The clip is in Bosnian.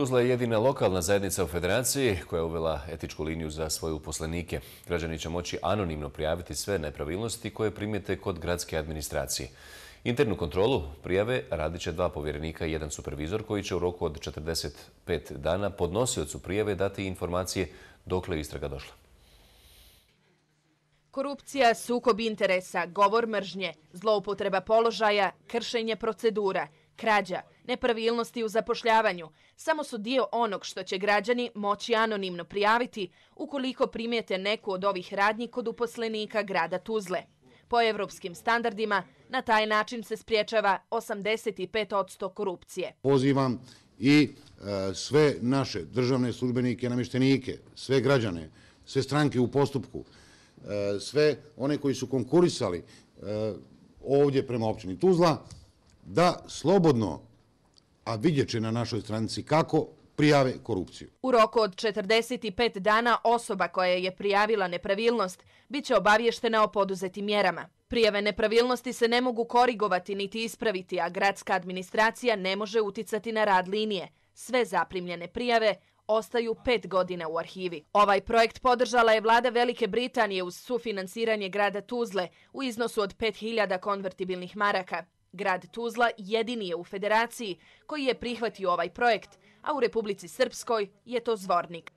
Tuzla je jedina lokalna zajednica u federaciji koja je uvela etičku liniju za svoje uposlenike. Građani će moći anonimno prijaviti sve nepravilnosti koje primijete kod gradske administracije. Internu kontrolu prijave radit će dva povjerenika i jedan supervizor koji će u roku od 45 dana podnosiocu prijave dati informacije dok je istraga došla. Korupcija, sukob interesa, govor mržnje, zloupotreba položaja, kršenje procedura – krađa, nepravilnosti u zapošljavanju, samo su dio onog što će građani moći anonimno prijaviti ukoliko primijete neku od ovih radnji kod uposlenika grada Tuzle. Po evropskim standardima, na taj način se spriječava 85% korupcije. Pozivam i e, sve naše državne službenike, namještenike, sve građane, sve stranke u postupku, e, sve one koji su konkurisali e, ovdje prema općini Tuzla, da slobodno, a vidjet će na našoj stranici kako, prijave korupciju. U roku od 45 dana osoba koja je prijavila nepravilnost bit će obavještena o poduzetim mjerama. Prijave nepravilnosti se ne mogu korigovati niti ispraviti, a gradska administracija ne može uticati na rad linije. Sve zaprimljene prijave ostaju pet godina u arhivi. Ovaj projekt podržala je vlada Velike Britanije uz sufinansiranje grada Tuzle u iznosu od 5000 konvertibilnih maraka. Grad Tuzla jedini je u federaciji koji je prihvatio ovaj projekt, a u Republici Srpskoj je to Zvornik.